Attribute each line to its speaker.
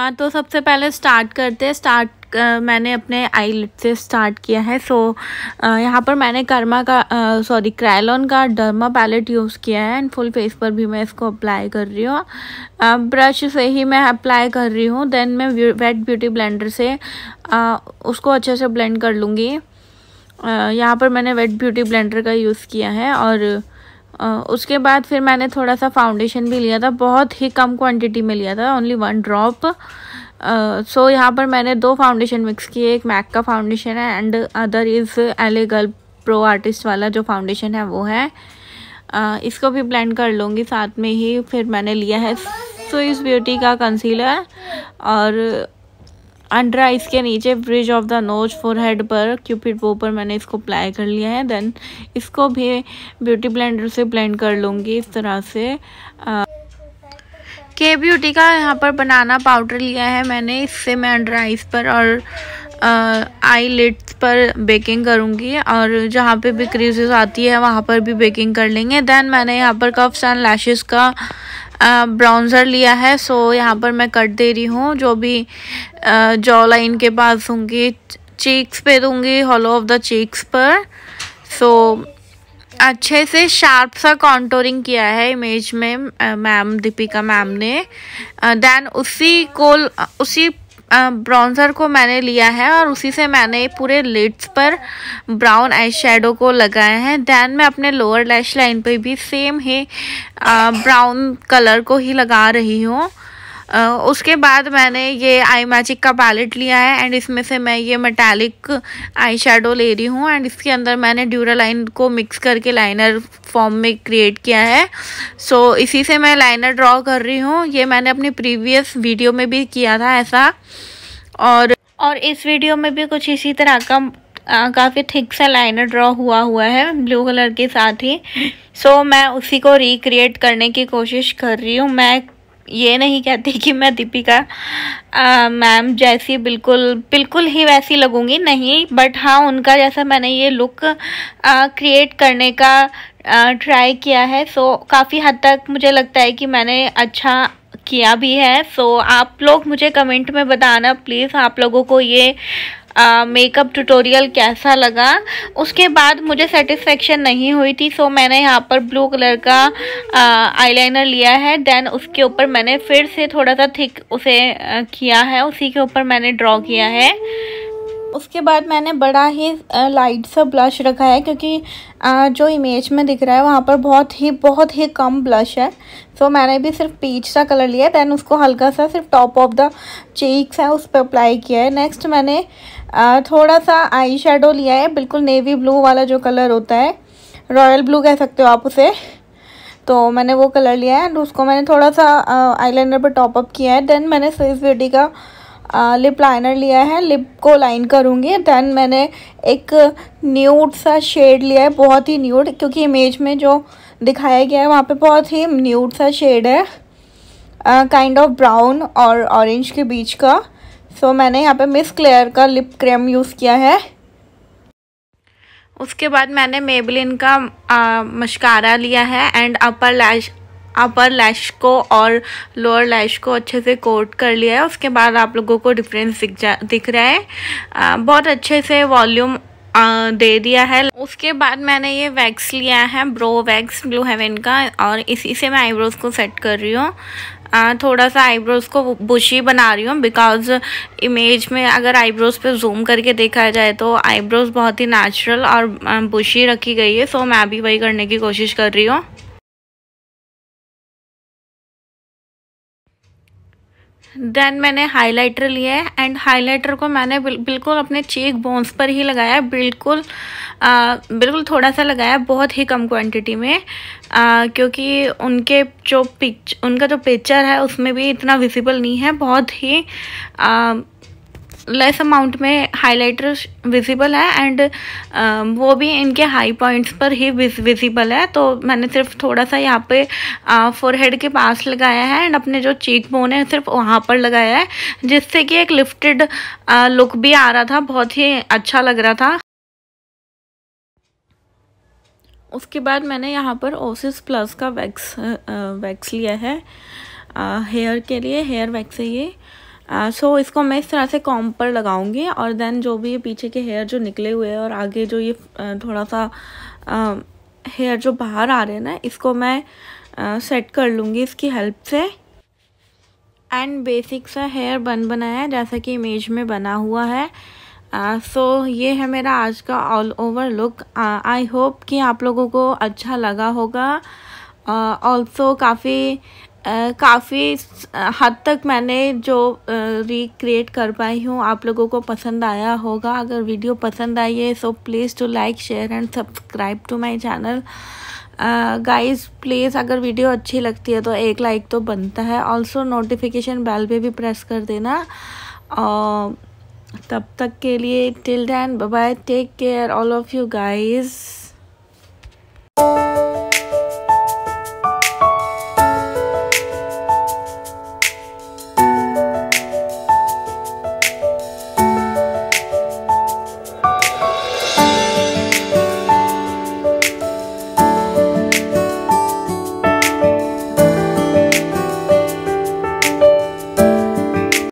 Speaker 1: हाँ तो सबसे पहले स्टार्ट करते हैं स्टार्ट Uh, मैंने अपने आईलिट से स्टार्ट किया है सो so, uh, यहाँ पर मैंने कर्मा का सॉरी uh, क्रायलॉन का डर्मा पैलेट यूज़ किया है एंड फुल फेस पर भी मैं इसको अप्लाई कर रही हूँ ब्रश से ही मैं अप्लाई कर रही हूँ देन मैं वेट ब्यूटी ब्लेंडर से उसको अच्छे से ब्लेंड कर लूँगी यहाँ पर मैंने वेट ब्यूटी ब्लेंडर का यूज़ किया है और उसके बाद फिर मैंने थोड़ा सा फाउंडेशन भी लिया था बहुत ही कम क्वांटिटी में लिया था ओनली वन ड्रॉप सो यहाँ पर मैंने दो फाउंडेशन मिक्स किए एक मैक का फाउंडेशन है and other is L A girl pro artist वाला जो फाउंडेशन है वो है uh, इसको भी ब्लेंड कर लूँगी साथ में ही फिर मैंने लिया है इस ब्यूटी का कंसीलर और अंडर आइज के नीचे bridge of the nose forehead पर क्यूपिड वो पर मैंने इसको अप्लाई कर लिया है देन इसको भी ब्यूटी ब्लेंडर से ब्लेंड कर लूँगी इस तरह से आ, के ब्यूटी का यहाँ पर बनाना पाउडर लिया है मैंने इससे मैं अंडर आइस पर और आई लिट्स पर बेकिंग करूँगी और जहाँ पे भी क्रीजेस आती है वहाँ पर भी बेकिंग कर लेंगे देन मैंने यहाँ पर कफ्स एंड लैशेज़ का ब्राउन्ज़र लिया है सो यहाँ पर मैं कट दे रही हूँ जो भी जॉ लाइन के पास दूँगी चीक्स पे दूँगी हॉलो ऑफ द चीक्स पर सो अच्छे से शार्प सा कॉन्टोरिंग किया है इमेज में मैम दीपिका मैम ने देन उसी को उसी ब्राउन्ज़र को मैंने लिया है और उसी से मैंने पूरे लिड्स पर ब्राउन आई शेडो को लगाया है देन मैं अपने लोअर लैश लाइन पे भी सेम ही ब्राउन कलर को ही लगा रही हूँ उसके बाद मैंने ये आई मैजिक का पैलेट लिया है एंड इसमें से मैं ये मेटालिक आई शेडो ले रही हूँ एंड इसके अंदर मैंने ड्यूरा लाइन को मिक्स करके लाइनर फॉर्म में क्रिएट किया है सो so, इसी से मैं लाइनर ड्रॉ कर रही हूँ ये मैंने अपनी प्रीवियस वीडियो में भी किया था ऐसा और और इस वीडियो में भी कुछ इसी तरह का काफ़ी थिक सा लाइनर ड्रॉ हुआ हुआ है ब्लू कलर के साथ ही सो so, मैं उसी को रिक्रिएट करने की कोशिश कर रही हूँ मैं ये नहीं कहती कि मैं दीपिका मैम जैसी बिल्कुल बिल्कुल ही वैसी लगूंगी नहीं बट हाँ उनका जैसा मैंने ये लुक क्रिएट करने का ट्राई किया है सो काफ़ी हद तक मुझे लगता है कि मैंने अच्छा किया भी है सो आप लोग मुझे कमेंट में बताना प्लीज़ आप लोगों को ये मेकअप ट्यूटोरियल कैसा लगा उसके बाद मुझे सेटिस्फेक्शन नहीं हुई थी सो मैंने यहाँ पर ब्लू कलर का आईलाइनर लिया है देन उसके ऊपर मैंने फिर से थोड़ा सा थिक उसे किया है उसी के ऊपर मैंने ड्रॉ किया है उसके बाद मैंने बड़ा ही लाइट सा ब्लश रखा है क्योंकि जो इमेज में दिख रहा है वहाँ पर बहुत ही बहुत ही कम ब्लश है सो मैंने भी सिर्फ पीच सा कलर लिया है देन उसको हल्का सा सिर्फ टॉप ऑफ द चीक्स है उस पर अप्लाई किया है नेक्स्ट मैंने थोड़ा सा आई शेडो लिया है बिल्कुल नेवी ब्लू वाला जो कलर होता है रॉयल ब्लू कह सकते हो आप उसे तो मैंने वो कलर लिया है एंड उसको मैंने थोड़ा सा आई लाइनर पर टॉपअप किया है देन मैंने स्विस ब्यूटी का आ, लिप लाइनर लिया है लिप को लाइन करूँगी देन मैंने एक न्यूड सा शेड लिया है बहुत ही न्यूड क्योंकि इमेज में जो दिखाया गया है वहाँ पे बहुत ही न्यूड सा शेड है काइंड ऑफ ब्राउन और ऑरेंज के बीच का सो so, मैंने यहाँ पे मिस क्लेयर का लिप क्रीम यूज़ किया है उसके बाद मैंने मेबलिन का मशकारा लिया है एंड अपर लैश अपर लैश को और लोअर लैश को अच्छे से कोट कर लिया है उसके बाद आप लोगों को डिफरेंस दिख जा दिख रहा है आ, बहुत अच्छे से वॉल्यूम दे दिया है उसके बाद मैंने ये वैक्स लिया है ब्रो वैक्स ब्लू हेवन का और इसी से मैं आईब्रोज़ को सेट कर रही हूँ थोड़ा सा आईब्रोज़ को बुशी बना रही हूँ बिकॉज इमेज में अगर आईब्रोज़ पे जूम करके देखा जाए तो आईब्रोज़ बहुत ही नेचुरल और बुशी रखी गई है सो मैं भी वही करने की कोशिश कर रही हूँ देन मैंने हाइलाइटर लिया है एंड हाइलाइटर को मैंने बिल, बिल्कुल अपने चेक बोन्स पर ही लगाया बिल्कुल आ, बिल्कुल थोड़ा सा लगाया बहुत ही कम क्वांटिटी में आ, क्योंकि उनके जो पिक्च उनका जो पिक्चर है उसमें भी इतना विजिबल नहीं है बहुत ही आ, लेस अमाउंट में हाइलाइटर विजिबल है एंड वो भी इनके हाई पॉइंट्स पर ही विजिबल है तो मैंने सिर्फ थोड़ा सा यहाँ पे फोरहेड uh, के पास लगाया है एंड अपने जो चीक बोन है सिर्फ वहाँ पर लगाया है जिससे कि एक लिफ्टेड लुक uh, भी आ रहा था बहुत ही अच्छा लग रहा था उसके बाद मैंने यहाँ पर ओसिस प्लस का वैक्स वैक्स uh, लिया है हेयर के लिए हेयर वैक्स है ये सो uh, so, इसको मैं इस तरह से कॉम पर लगाऊंगी और देन जो भी पीछे के हेयर जो निकले हुए हैं और आगे जो ये थोड़ा सा हेयर जो बाहर आ रहे हैं ना इसको मैं सेट कर लूँगी इसकी हेल्प से एंड बेसिक सा हेयर बन बनाया है जैसा कि इमेज में बना हुआ है सो uh, so, ये है मेरा आज का all over look I hope कि आप लोगों को अच्छा लगा होगा ऑल्सो uh, काफ़ी काफ़ी हद तक मैंने जो रिक्रिएट कर पाई हूँ आप लोगों को पसंद आया होगा अगर वीडियो पसंद आई है so please to like share and subscribe to my channel guys please अगर वीडियो अच्छी लगती है तो एक लाइक तो बनता है ऑल्सो नोटिफिकेशन बेल पे भी प्रेस कर देना uh, तब तक के लिए till then bye take care all of you guys